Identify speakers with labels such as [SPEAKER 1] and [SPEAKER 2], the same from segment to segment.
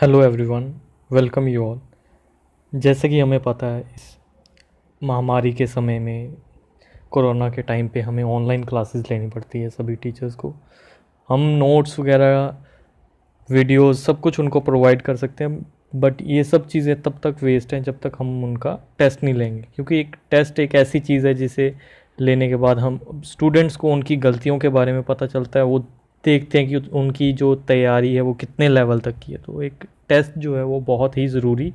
[SPEAKER 1] hello everyone welcome you all जैसे कि हमें पता है इस महामारी के समय में कोरोना के टाइम पे हमें ऑनलाइन क्लासेस लेनी पड़ती है सभी टीचर्स को हम नोट्स वगैरह वीडियोस सब कुछ उनको प्रोवाइड कर सकते हैं बट ये सब चीज़ें तब तक वेस्ट हैं जब तक हम उनका टेस्ट नहीं लेंगे क्योंकि एक टेस्ट एक ऐसी चीज़ है जिसे लेने के बाद हम स्टूडेंट्स को उनकी गलतियों के बारे में पता चलता है वो देखते हैं कि उनकी जो तैयारी है वो कितने लेवल तक की है तो एक टेस्ट जो है वो बहुत ही ज़रूरी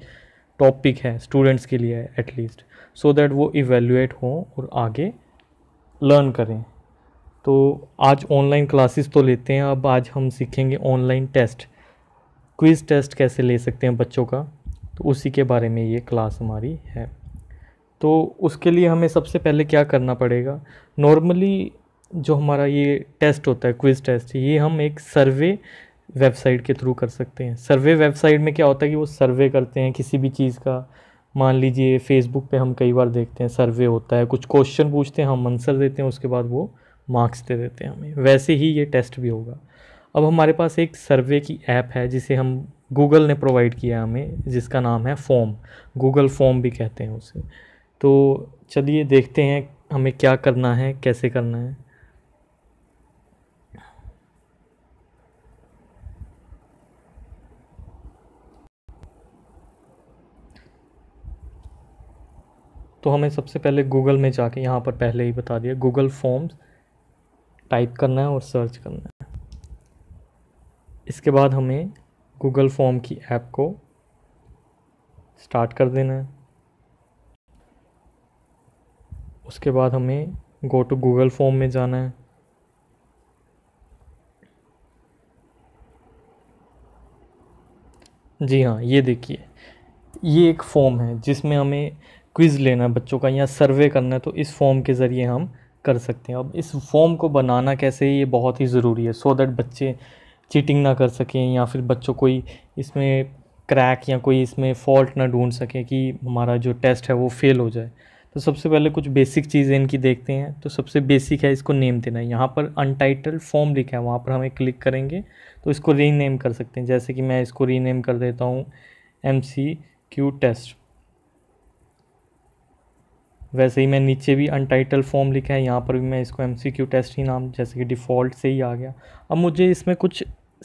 [SPEAKER 1] टॉपिक है स्टूडेंट्स के लिए एटलीस्ट सो दैट वो इवेल्यूएट हों और आगे लर्न करें तो आज ऑनलाइन क्लासेस तो लेते हैं अब आज हम सीखेंगे ऑनलाइन टेस्ट क्विज़ टेस्ट कैसे ले सकते हैं बच्चों का तो उसी के बारे में ये क्लास हमारी है तो उसके लिए हमें सबसे पहले क्या करना पड़ेगा नॉर्मली जो हमारा ये टेस्ट होता है क्विज़ टेस्ट ये हम एक सर्वे वेबसाइट के थ्रू कर सकते हैं सर्वे वेबसाइट में क्या होता है कि वो सर्वे करते हैं किसी भी चीज़ का मान लीजिए फेसबुक पे हम कई बार देखते हैं सर्वे होता है कुछ क्वेश्चन पूछते हैं हम आंसर देते हैं उसके बाद वो मार्क्स दे देते हैं हमें वैसे ही ये टेस्ट भी होगा अब हमारे पास एक सर्वे की ऐप है जिसे हम गूगल ने प्रोवाइड किया हमें जिसका नाम है फॉर्म गूगल फॉर्म भी कहते हैं उसे तो चलिए देखते हैं हमें क्या करना है कैसे करना है तो हमें सबसे पहले गूगल में जाके यहाँ पर पहले ही बता दिया गूगल फॉर्म्स टाइप करना है और सर्च करना है इसके बाद हमें गूगल फॉर्म की ऐप को स्टार्ट कर देना है उसके बाद हमें गो टू गूगल फॉर्म में जाना है जी हाँ ये देखिए ये एक फॉर्म है जिसमें हमें क्विज़ लेना है बच्चों का या सर्वे करना है तो इस फॉर्म के ज़रिए हम कर सकते हैं अब इस फॉर्म को बनाना कैसे ये बहुत ही ज़रूरी है सो दैट बच्चे चीटिंग ना कर सकें या फिर बच्चों कोई इसमें क्रैक या कोई इसमें फॉल्ट ना ढूंढ सकें कि हमारा जो टेस्ट है वो फेल हो जाए तो सबसे पहले कुछ बेसिक चीज़ें इनकी देखते हैं तो सबसे बेसिक है इसको नेम देना है यहाँ पर अनटाइटल फॉर्म लिखा है वहाँ पर हमें क्लिक करेंगे तो इसको रीनेम कर सकते हैं जैसे कि मैं इसको रीनेम कर देता हूँ एम सी क्यू टेस्ट वैसे ही मैं नीचे भी अनटाइटल फॉर्म लिखा है यहाँ पर भी मैं इसको एम सी क्यू टेस्ट ही नाम जैसे कि डिफ़ॉल्ट से ही आ गया अब मुझे इसमें कुछ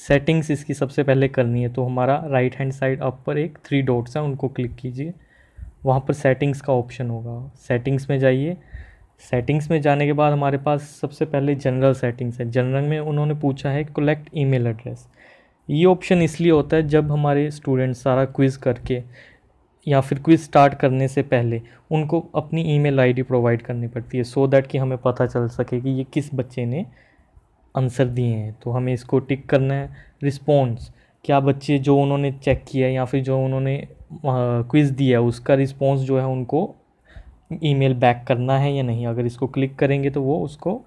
[SPEAKER 1] सेटिंग्स इसकी सबसे पहले करनी है तो हमारा राइट हैंड साइड अप पर एक थ्री डॉट्स हैं उनको क्लिक कीजिए वहाँ पर सेटिंग्स का ऑप्शन होगा सेटिंग्स में जाइए सेटिंग्स में जाने के बाद हमारे पास सबसे पहले जनरल सेटिंग्स है जनरल में उन्होंने पूछा है कलेक्ट ईमेल एड्रेस ये ऑप्शन इसलिए होता है जब हमारे स्टूडेंट सारा क्विज़ करके या फिर क्विज स्टार्ट करने से पहले उनको अपनी ईमेल आईडी प्रोवाइड करनी पड़ती है सो so दैट कि हमें पता चल सके कि ये किस बच्चे ने आंसर दिए हैं तो हमें इसको टिक करना है रिस्पॉन्स क्या बच्चे जो उन्होंने चेक किया या फिर जो उन्होंने क्विज़ दिया उसका रिस्पॉन्स जो है उनको ईमेल बैक करना है या नहीं अगर इसको क्लिक करेंगे तो वो उसको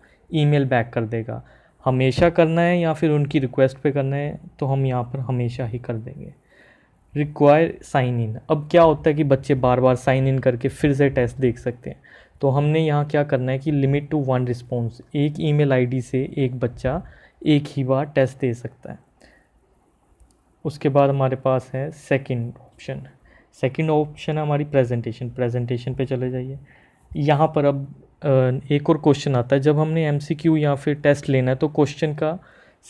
[SPEAKER 1] ईमेल बैक कर देगा हमेशा करना है या फिर उनकी रिक्वेस्ट पे करना है तो हम यहाँ पर हमेशा ही कर देंगे रिक्वायर साइन इन अब क्या होता है कि बच्चे बार बार साइन इन करके फिर से टेस्ट देख सकते हैं तो हमने यहाँ क्या करना है कि लिमिट टू वन रिस्पॉन्स एक आई डी से एक बच्चा एक ही बार टेस्ट दे सकता है उसके बाद हमारे पास है सेकेंड ऑप्शन सेकेंड ऑप्शन है हमारी प्रेजेंटेशन प्रेजेंटेशन पे चले जाइए यहाँ पर अब एक और क्वेश्चन आता है जब हमने एमसीक्यू या फिर टेस्ट लेना है तो क्वेश्चन का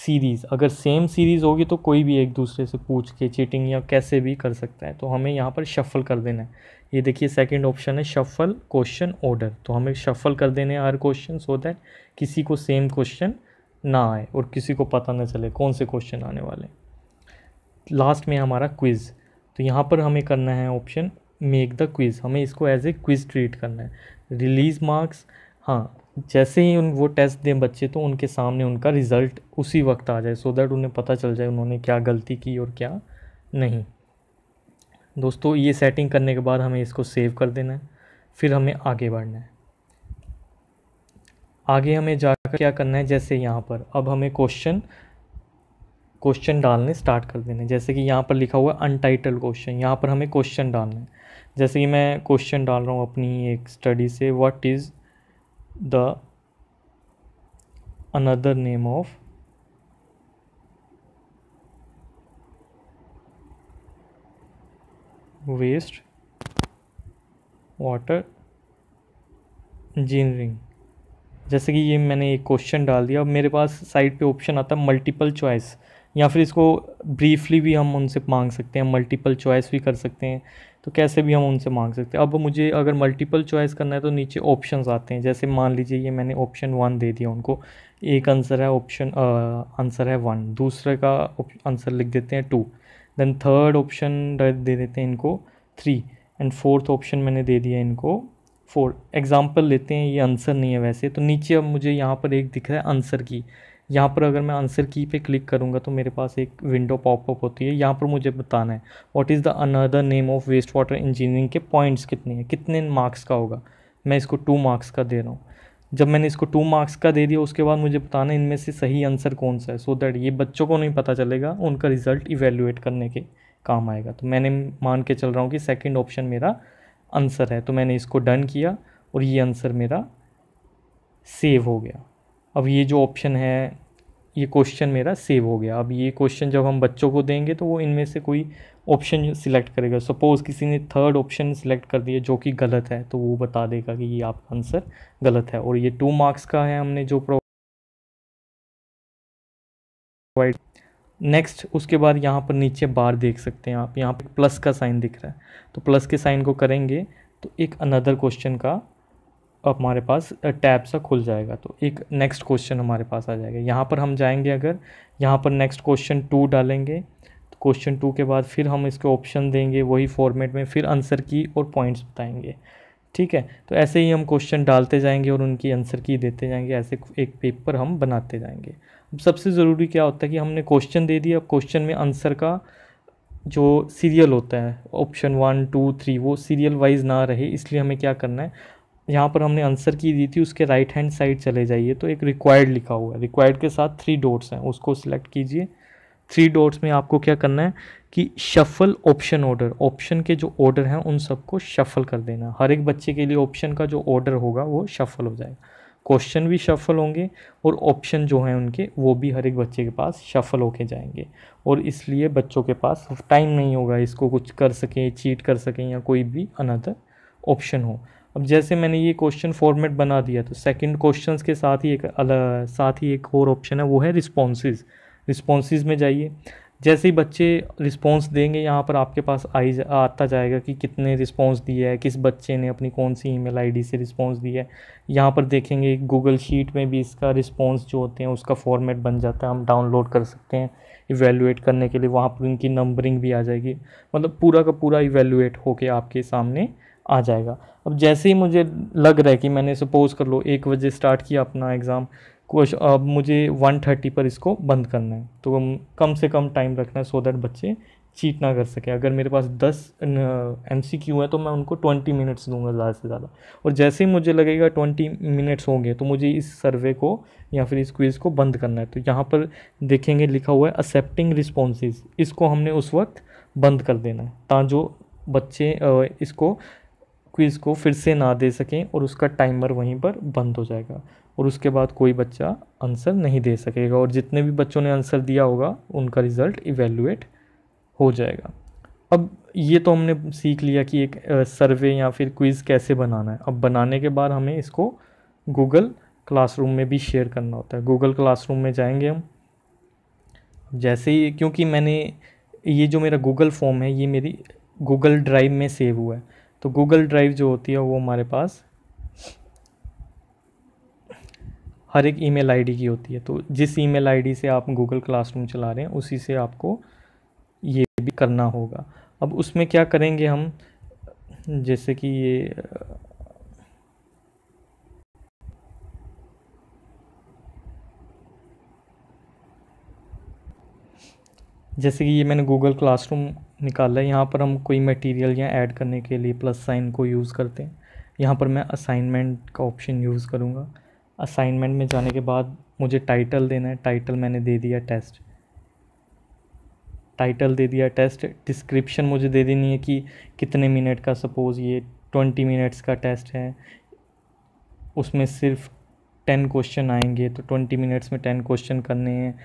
[SPEAKER 1] सीरीज़ अगर सेम सीरीज़ होगी तो कोई भी एक दूसरे से पूछ के चीटिंग या कैसे भी कर सकता है तो हमें यहाँ पर शफ़ल कर देना है ये देखिए सेकंड ऑप्शन है शफ़ल क्वेश्चन ऑर्डर तो हमें शफ़ल कर देने हैं हर क्वेश्चन सो दैट किसी को सेम क्वेश्चन ना आए और किसी को पता ना चले कौन से क्वेश्चन आने वाले लास्ट में हमारा क्विज़ तो यहाँ पर हमें करना है ऑप्शन मेक द क्विज़ हमें इसको एज ए क्विज़ ट्रीट करना है रिलीज़ मार्क्स हाँ जैसे ही उन वो टेस्ट दें बच्चे तो उनके सामने उनका रिज़ल्ट उसी वक्त आ जाए सो so दैट उन्हें पता चल जाए उन्होंने क्या गलती की और क्या नहीं दोस्तों ये सेटिंग करने के बाद हमें इसको सेव कर देना है फिर हमें आगे बढ़ना है आगे हमें जाकर क्या करना है जैसे यहाँ पर अब हमें क्वेश्चन क्वेश्चन डालने स्टार्ट कर देने जैसे कि यहाँ पर लिखा हुआ है अनटाइटल क्वेश्चन यहाँ पर हमें क्वेश्चन डालना है जैसे कि मैं क्वेश्चन डाल रहा हूँ अपनी एक स्टडी से what is the another name of waste water engineering जैसे कि ये मैंने एक क्वेश्चन डाल दिया अब मेरे पास साइड पे ऑप्शन आता है मल्टीपल चॉइस या फिर इसको ब्रीफली भी हम उनसे मांग सकते हैं मल्टीपल चॉइस भी कर सकते हैं तो कैसे भी हम उनसे मांग सकते हैं अब मुझे अगर मल्टीपल चॉइस करना है तो नीचे ऑप्शन आते हैं जैसे मान लीजिए ये मैंने ऑप्शन वन दे दिया उनको एक आंसर है ऑप्शन आंसर है वन दूसरे का आंसर लिख देते हैं टू देन थर्ड ऑप्शन दे देते हैं इनको थ्री एंड फोर्थ ऑप्शन मैंने दे दिया इनको फोर एग्ज़ाम्पल लेते हैं ये आंसर नहीं है वैसे तो नीचे अब मुझे यहाँ पर एक दिख रहा है आंसर की यहाँ पर अगर मैं आंसर की पे क्लिक करूँगा तो मेरे पास एक विंडो पॉपअप होती है यहाँ पर मुझे बताना है what is the another name of waste water engineering के पॉइंट्स कितने हैं कितने मार्क्स का होगा मैं इसको टू मार्क्स का दे रहा हूँ जब मैंने इसको टू मार्क्स का दे दिया उसके बाद मुझे बताना इनमें से सही आंसर कौन सा है सो so दैट ये बच्चों को नहीं पता चलेगा उनका रिज़ल्ट इवेल्यूएट करने के काम आएगा तो मैंने मान के चल रहा हूँ कि सेकेंड ऑप्शन मेरा आंसर है तो मैंने इसको डन किया और ये आंसर मेरा सेव हो गया अब ये जो ऑप्शन है ये क्वेश्चन मेरा सेव हो गया अब ये क्वेश्चन जब हम बच्चों को देंगे तो वो इनमें से कोई ऑप्शन सिलेक्ट करेगा सपोज़ किसी ने थर्ड ऑप्शन सिलेक्ट कर दिया जो कि गलत है तो वो बता देगा कि ये आपका आंसर गलत है और ये टू मार्क्स का है हमने जो प्रोवाइड नेक्स्ट उसके बाद यहाँ पर नीचे बार देख सकते हैं आप यहाँ पर प्लस का साइन दिख रहा है तो प्लस के साइन को करेंगे तो एक अनदर क्वेश्चन का अब हमारे पास टैब सा खुल जाएगा तो एक नेक्स्ट क्वेश्चन हमारे पास आ जाएगा यहाँ पर हम जाएंगे अगर यहाँ पर नेक्स्ट क्वेश्चन टू डालेंगे तो क्वेश्चन टू के बाद फिर हम इसके ऑप्शन देंगे वही फॉर्मेट में फिर आंसर की और पॉइंट्स बताएंगे ठीक है तो ऐसे ही हम क्वेश्चन डालते जाएंगे और उनकी आंसर की देते जाएंगे ऐसे एक पेपर हम बनाते जाएंगे अब सबसे ज़रूरी क्या होता है कि हमने क्वेश्चन दे दिया अब क्वेश्चन में आंसर का जो सीरियल होता है ऑप्शन वन टू थ्री वो सीरियल वाइज ना रहे इसलिए हमें क्या करना है यहाँ पर हमने आंसर की दी थी उसके राइट हैंड साइड चले जाइए तो एक रिक्वायर्ड लिखा हुआ है रिक्वायर्ड के साथ थ्री डोट्स हैं उसको सिलेक्ट कीजिए थ्री डोट्स में आपको क्या करना है कि शफल ऑप्शन ऑर्डर ऑप्शन के जो ऑर्डर हैं उन सबको शफल कर देना हर एक बच्चे के लिए ऑप्शन का जो ऑर्डर होगा वो शफल हो जाएगा क्वेश्चन भी शफल होंगे और ऑप्शन जो हैं उनके वो भी हर एक बच्चे के पास शफल होके जाएंगे और इसलिए बच्चों के पास टाइम नहीं होगा इसको कुछ कर सकें चीट कर सकें या कोई भी अनदर ऑप्शन हो अब जैसे मैंने ये क्वेश्चन फॉर्मेट बना दिया तो सेकंड क्वेश्चंस के साथ ही एक साथ ही एक और ऑप्शन है वो है रिस्पॉन्सेज रिस्पॉन्सेज में जाइए जैसे ही बच्चे रिस्पॉन्स देंगे यहाँ पर आपके पास आई जा, आता जाएगा कि कितने रिस्पॉन्स दिया है किस बच्चे ने अपनी कौन सी ई मेल से रिस्पॉन्स दिया है यहाँ पर देखेंगे गूगल शीट में भी इसका रिस्पॉन्स जो होते हैं उसका फॉर्मेट बन जाता है हम डाउनलोड कर सकते हैं इवेलुएट करने के लिए वहाँ पर उनकी नंबरिंग भी आ जाएगी मतलब पूरा का पूरा इवेलुएट होके आपके सामने आ जाएगा अब जैसे ही मुझे लग रहा है कि मैंने सपोज़ कर लो एक बजे स्टार्ट किया अपना एग्ज़ाम कुछ अब मुझे वन थर्टी पर इसको बंद करना है तो कम से कम टाइम रखना है सो दैट बच्चे चीट ना कर सके अगर मेरे पास दस एम सी क्यू है तो मैं उनको ट्वेंटी मिनट्स दूंगा ज़्यादा से ज़्यादा और जैसे ही मुझे लगेगा ट्वेंटी मिनट्स होंगे तो मुझे इस सर्वे को या फिर इस क्विज़ को बंद करना है तो यहाँ पर देखेंगे लिखा हुआ है एक्सेप्टिंग रिस्पॉन्सेज इसको हमने उस वक्त बंद कर देना है ताँ जो बच्चे इसको क्विज़ को फिर से ना दे सकें और उसका टाइमर वहीं पर बंद हो जाएगा और उसके बाद कोई बच्चा आंसर नहीं दे सकेगा और जितने भी बच्चों ने आंसर दिया होगा उनका रिज़ल्ट इवेलुएट हो जाएगा अब ये तो हमने सीख लिया कि एक सर्वे या फिर क्विज़ कैसे बनाना है अब बनाने के बाद हमें इसको गूगल क्लासरूम में भी शेयर करना होता है गूगल क्लासरूम में जाएंगे हम जैसे ही क्योंकि मैंने ये जो मेरा गूगल फॉर्म है ये मेरी गूगल ड्राइव में सेव हुआ है तो गूगल ड्राइव जो होती है वो हमारे पास हर एक ईमेल आईडी की होती है तो जिस ईमेल आईडी से आप गूगल क्लासरूम चला रहे हैं उसी से आपको ये भी करना होगा अब उसमें क्या करेंगे हम जैसे कि ये जैसे कि ये मैंने गूगल क्लासरूम निकाला है यहाँ पर हम कोई मटेरियल या ऐड करने के लिए प्लस साइन को यूज़ करते हैं यहाँ पर मैं असाइनमेंट का ऑप्शन यूज़ करूँगा असाइनमेंट में जाने के बाद मुझे टाइटल देना है टाइटल मैंने दे दिया टेस्ट टाइटल दे दिया टेस्ट डिस्क्रिप्शन मुझे दे देनी है कि कितने मिनट का सपोज़ ये ट्वेंटी मिनट्स का टेस्ट है उसमें सिर्फ टेन क्वेश्चन आएंगे तो ट्वेंटी मिनट्स में टेन क्वेश्चन करने हैं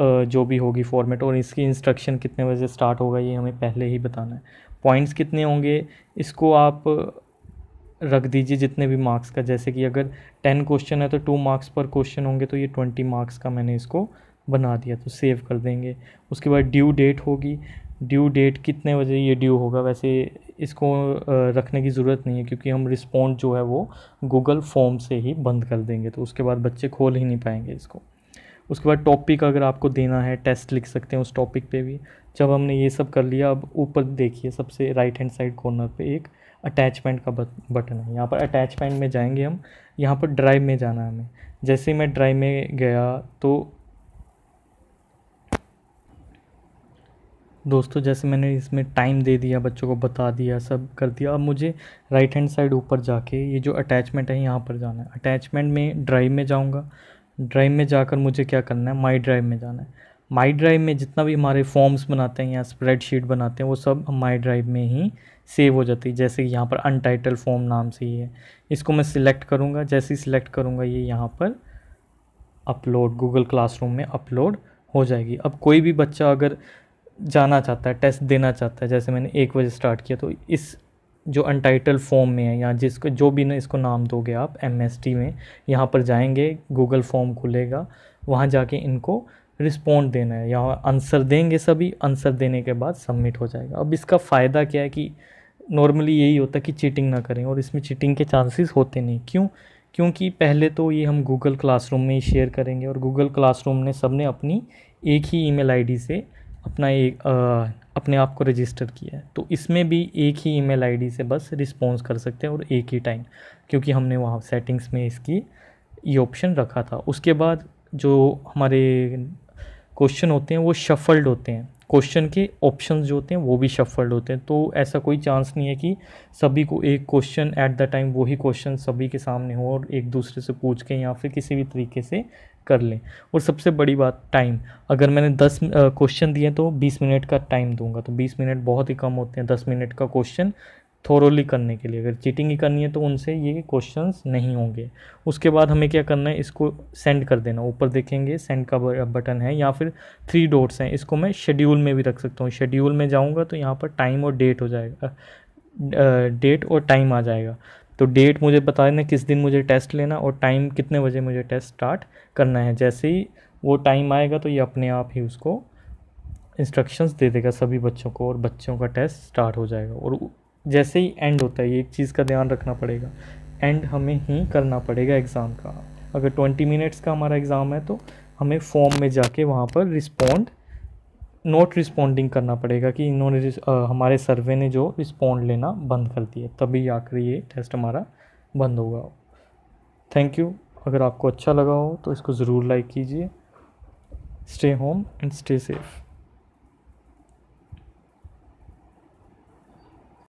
[SPEAKER 1] जो भी होगी फॉर्मेट और इसकी इंस्ट्रक्शन कितने बजे स्टार्ट होगा ये हमें पहले ही बताना है पॉइंट्स कितने होंगे इसको आप रख दीजिए जितने भी मार्क्स का जैसे कि अगर टेन क्वेश्चन है तो टू मार्क्स पर क्वेश्चन होंगे तो ये ट्वेंटी मार्क्स का मैंने इसको बना दिया तो सेव कर देंगे उसके बाद ड्यू डेट होगी ड्यू डेट कितने बजे ये ड्यू होगा वैसे इसको रखने की ज़रूरत नहीं है क्योंकि हम रिस्पॉन्ड जो है वो गूगल फॉर्म से ही बंद कर देंगे तो उसके बाद बच्चे खोल ही नहीं पाएंगे इसको उसके बाद टॉपिक अगर आपको देना है टेस्ट लिख सकते हैं उस टॉपिक पे भी जब हमने ये सब कर लिया अब ऊपर देखिए सबसे राइट हैंड साइड कॉर्नर पे एक अटैचमेंट का बटन है यहाँ पर अटैचमेंट में जाएंगे हम यहाँ पर ड्राइव में जाना है हमें जैसे मैं ड्राइव में गया तो दोस्तों जैसे मैंने इसमें टाइम दे दिया बच्चों को बता दिया सब कर दिया अब मुझे राइट हैंड साइड ऊपर जाके ये जो अटैचमेंट है यहाँ पर जाना है अटैचमेंट में ड्राइव में जाऊँगा ड्राइव में जाकर मुझे क्या करना है माई ड्राइव में जाना है माई ड्राइव में जितना भी हमारे फॉर्म्स बनाते हैं या स्प्रेडशीट बनाते हैं वो सब माई ड्राइव में ही सेव हो जाती है जैसे यहाँ पर अनटाइटल फॉर्म नाम से ही है इसको मैं सिलेक्ट करूँगा जैसे ही सिलेक्ट करूँगा ये यहाँ पर अपलोड गूगल क्लासरूम में अपलोड हो जाएगी अब कोई भी बच्चा अगर जाना चाहता है टेस्ट देना चाहता है जैसे मैंने एक बजे स्टार्ट किया तो इस जो अनटाइटल फॉर्म में है या जिसको जो भी ना इसको नाम दोगे आप एम में यहाँ पर जाएंगे गूगल फॉर्म खुलेगा वहाँ जाके इनको रिस्पॉन्ड देना है यहाँ आंसर देंगे सभी आंसर देने के बाद सबमिट हो जाएगा अब इसका फ़ायदा क्या है कि नॉर्मली यही होता है कि चीटिंग ना करें और इसमें चीटिंग के चांसेस होते नहीं क्यों क्योंकि पहले तो ये हम गूगल क्लासरूम में ही शेयर करेंगे और गूगल क्लासरूम ने सब ने अपनी एक ही ईमेल आईडी से अपना एक अपने आप को रजिस्टर किया है तो इसमें भी एक ही ईमेल आईडी से बस रिस्पॉन्स कर सकते हैं और एक ही टाइम क्योंकि हमने वहाँ सेटिंग्स में इसकी ये ऑप्शन रखा था उसके बाद जो हमारे क्वेश्चन होते हैं वो शफल्ड होते हैं क्वेश्चन के ऑप्शन जो होते हैं वो भी शफल्ड होते हैं तो ऐसा कोई चांस नहीं है कि सभी को एक क्वेश्चन एट द टाइम वही क्वेश्चन सभी के सामने हो और एक दूसरे से पूछ के या फिर किसी भी तरीके से कर लें और सबसे बड़ी बात टाइम अगर मैंने दस क्वेश्चन दिए तो बीस मिनट का टाइम दूंगा तो बीस मिनट बहुत ही कम होते हैं दस मिनट का क्वेश्चन थोरोली करने के लिए अगर चीटिंग ही करनी है तो उनसे ये क्वेश्चंस नहीं होंगे उसके बाद हमें क्या करना है इसको सेंड कर देना ऊपर देखेंगे सेंड का बटन है या फिर थ्री डोट्स हैं इसको मैं शेड्यूल में भी रख सकता हूँ शेड्यूल में जाऊँगा तो यहाँ पर टाइम और डेट हो जाएगा डेट और टाइम आ जाएगा तो डेट मुझे बता देना किस दिन मुझे टेस्ट लेना और टाइम कितने बजे मुझे टेस्ट स्टार्ट करना है जैसे ही वो टाइम आएगा तो ये अपने आप ही उसको इंस्ट्रक्शंस दे देगा सभी बच्चों को और बच्चों का टेस्ट स्टार्ट हो जाएगा और जैसे ही एंड होता है ये एक चीज़ का ध्यान रखना पड़ेगा एंड हमें ही करना पड़ेगा एग्ज़ाम का अगर ट्वेंटी मिनट्स का हमारा एग्ज़ाम है तो हमें फॉर्म में जाके वहाँ पर रिस्पॉन्ड नोट रिस्पॉन्डिंग करना पड़ेगा कि इन्होंने हमारे सर्वे ने जो रिस्पॉन्ड लेना बंद कर दिया तभी आकर ये टेस्ट हमारा बंद होगा थैंक यू अगर आपको अच्छा लगा हो तो इसको ज़रूर लाइक कीजिए stay home and stay safe